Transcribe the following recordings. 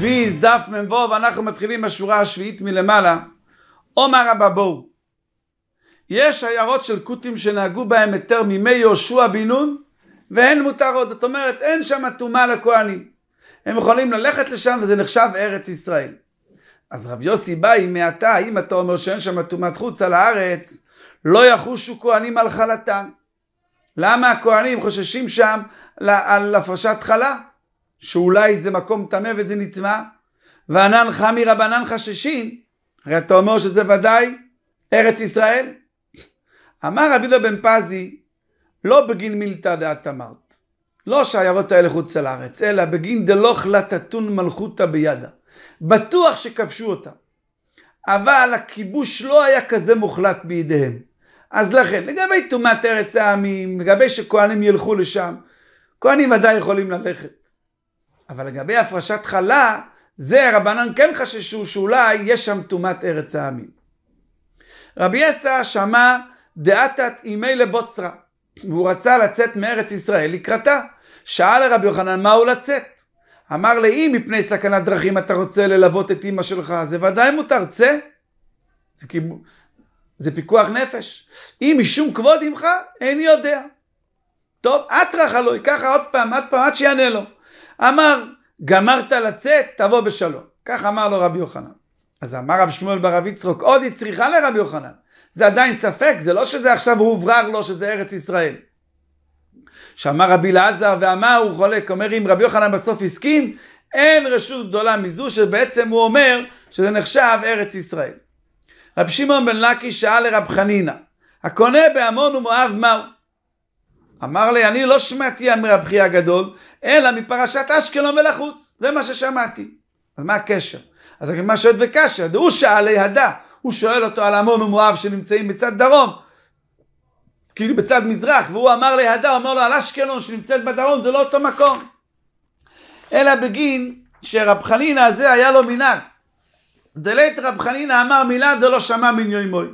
שביעיז דף מ"ו ואנחנו מתחילים בשורה השביעית מלמעלה. עומר אבא בואו. יש עיירות של כותים שנהגו בהם היתר מימי יהושע בן נון והן מותרות, זאת אומרת אין שם טומאה לכהנים. הם יכולים ללכת לשם וזה נחשב ארץ ישראל. אז רב יוסי בא באי מעתה, אם אתה אומר שאין שם טומאת חוץ על הארץ, לא יחושו כהנים על חלתם. למה הכהנים חוששים שם על הפרשת חלה? שאולי זה מקום טמא וזה נטמע, וענן חמי רבנן חששין, הרי אתה אומר שזה ודאי ארץ ישראל. אמר רבי לו בן פזי, לא בגין מילתא דעת אמרת, לא שהעיירות האלה חוץ על הארץ, אלא בגין דלוכלה תתון מלכותא בידה. בטוח שכבשו אותה, אבל הכיבוש לא היה כזה מוחלט בידיהם. אז לכן, לגבי טומאת ארץ העמים, לגבי שכהנים ילכו לשם, כהנים ודאי יכולים ללכת. אבל לגבי הפרשת חלה, זה רבנן כן חששו שאולי יש שם טומאת ארץ העמים. רבי יסא שמע דעתת אימי לבוצרה, והוא רצה לצאת מארץ ישראל לקראתה. שאל לרבי יוחנן מה הוא לצאת. אמר לי, אם מפני סכנת דרכים אתה רוצה ללוות את אימא שלך, זה ודאי מותר, צא. זה, כיב... זה פיקוח נפש. אם משום כבוד עמך, איני יודע. טוב, אטרח הלוי, ככה עוד פעם, עוד פעם, עד שיענה לו. אמר, גמרת לצאת, תבוא בשלום. כך אמר לו רבי יוחנן. אז אמר רב שמואל ברב יצחוק, עוד היא צריכה לרבי יוחנן. זה עדיין ספק, זה לא שזה עכשיו הוברר לו שזה ארץ ישראל. שאמר רבי אלעזר ואמר, הוא חולק, אומר אם רבי יוחנן בסוף הסכים, אין רשות גדולה מזו שבעצם הוא אומר שזה נחשב ארץ ישראל. רב שמעון בן לקי שאל לרב חנינא, הקונה בהמון ומואב מהו? אמר לי, אני לא שמעתי אמרי הבכי הגדול, אלא מפרשת אשקלון ולחוץ. זה מה ששמעתי. אז מה הקשר? אז מה שואל וקשר, דהוא שאלי הדה. הוא שואל אותו על עמון ומואב שנמצאים בצד דרום, כאילו בצד מזרח, והוא אמר ליהדה, אומר לו על אשקלון שנמצאת בדרום, זה לא אותו מקום. אלא בגין שרב חנינא הזה היה לו מנהג. דלית רב חנינא אמר מילה דלא שמע מן יוימוי.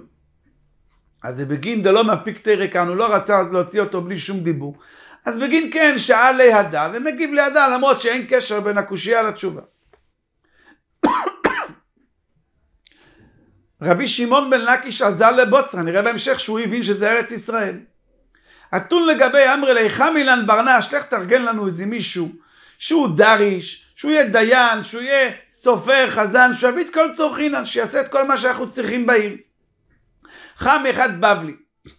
אז זה בגין דלא מפיק תרא כאן, הוא לא רצה להוציא אותו בלי שום דיבור. אז בגין כן שאל להדה ומגיב להדה למרות שאין קשר בין הקושייה לתשובה. רבי שמעון בן לקיש עזר לבוצרה, נראה בהמשך שהוא הבין שזה ארץ ישראל. אתון לגבי אמרי לי חמילן ברנש, לך תארגן לנו איזה מישהו שהוא דריש, שהוא יהיה דיין, שהוא יהיה סופר, חזן, שהוא יביא את כל צורכי צורכינן, שיעשה את כל מה שאנחנו צריכים בעיר. חם אחד בבלי.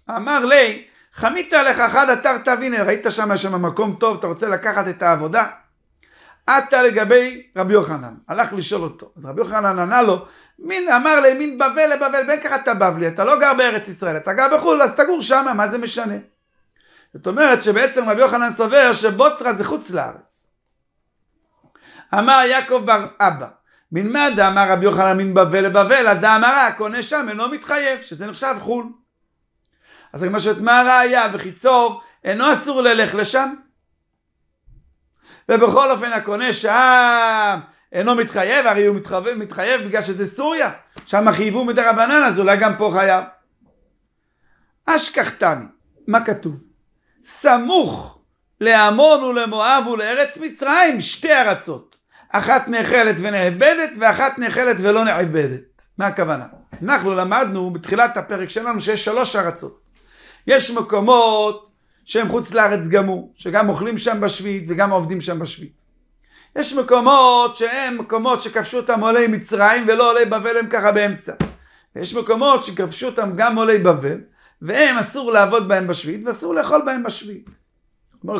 אמר לי, חמית עליך אחד אתר תבינה, ראית שם שם מקום טוב, אתה רוצה לקחת את העבודה? עתה לגבי רבי יוחנן, הלך לשאול אותו. אז רבי יוחנן ענה לו, מין, אמר לי, מין בבל לבבל, בין ככה אתה בבלי, אתה לא גר בארץ ישראל, אתה גר בחו"ל, אז תגור שם, מה זה משנה? זאת אומרת שבעצם רבי יוחנן סובר שבוצרה זה חוץ לארץ. אמר יעקב בר אבא, מן מה דאמר רבי יוחנן מן בבל לבבל, הדאמרה הקונה שם אינו מתחייב, שזה נחשב חו"ל. אז הגמרא שואלת מה הראייה וחיצור אינו אסור ללך לשם. ובכל אופן הקונה שם אינו מתחייב, הרי הוא מתחייב, מתחייב בגלל שזה סוריה, שם חייבו מדי רבנן, אז אולי גם פה חייב. אשכחתני, מה כתוב? סמוך לעמון ולמואב ולארץ מצרים שתי ארצות. אחת נאכלת ונאבדת ואחת נאכלת ולא נאבדת. מה הכוונה? אנחנו למדנו בתחילת הפרק שלנו שיש שלוש ארצות. יש מקומות שהם חוץ לארץ גמור, שגם אוכלים שם בשביעית וגם עובדים שם בשביעית. יש מקומות שהם מקומות שכבשו אותם עולי מצרים ולא עולי בבל הם ככה באמצע. יש מקומות שכבשו אותם גם עולי בבל, והם אסור לעבוד בהם בשביעית ואסור לאכול בהם בשביעית.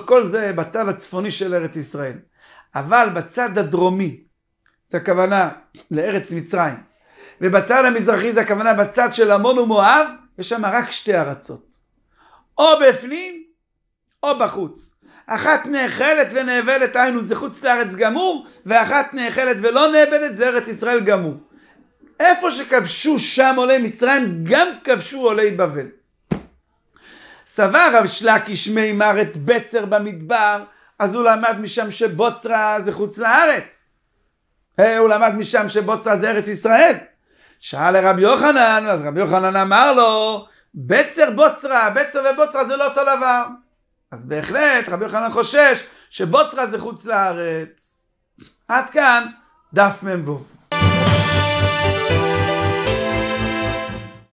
כל זה בצד הצפוני של ארץ ישראל. אבל בצד הדרומי, זה הכוונה לארץ מצרים, ובצד המזרחי זה הכוונה בצד של עמון ומואב, יש שם רק שתי ארצות. או בפנים, או בחוץ. אחת נאכלת ונאבדת, היינו זה חוץ לארץ גמור, ואחת נאכלת ולא נאבדת, זה ארץ ישראל גמור. איפה שכבשו שם עולי מצרים, גם כבשו עולי בבל. סבר רב שלקיש ישמי את בצר במדבר, אז הוא למד משם שבוצרה זה חוץ לארץ. Hey, הוא למד משם שבוצרה זה ארץ ישראל. שאל לרבי יוחנן, אז רבי יוחנן אמר לו, בצר בוצרה, בצר ובוצרה זה לא אותו דבר. אז בהחלט רבי יוחנן חושש שבוצרה זה חוץ לארץ. עד כאן דף מ"ו.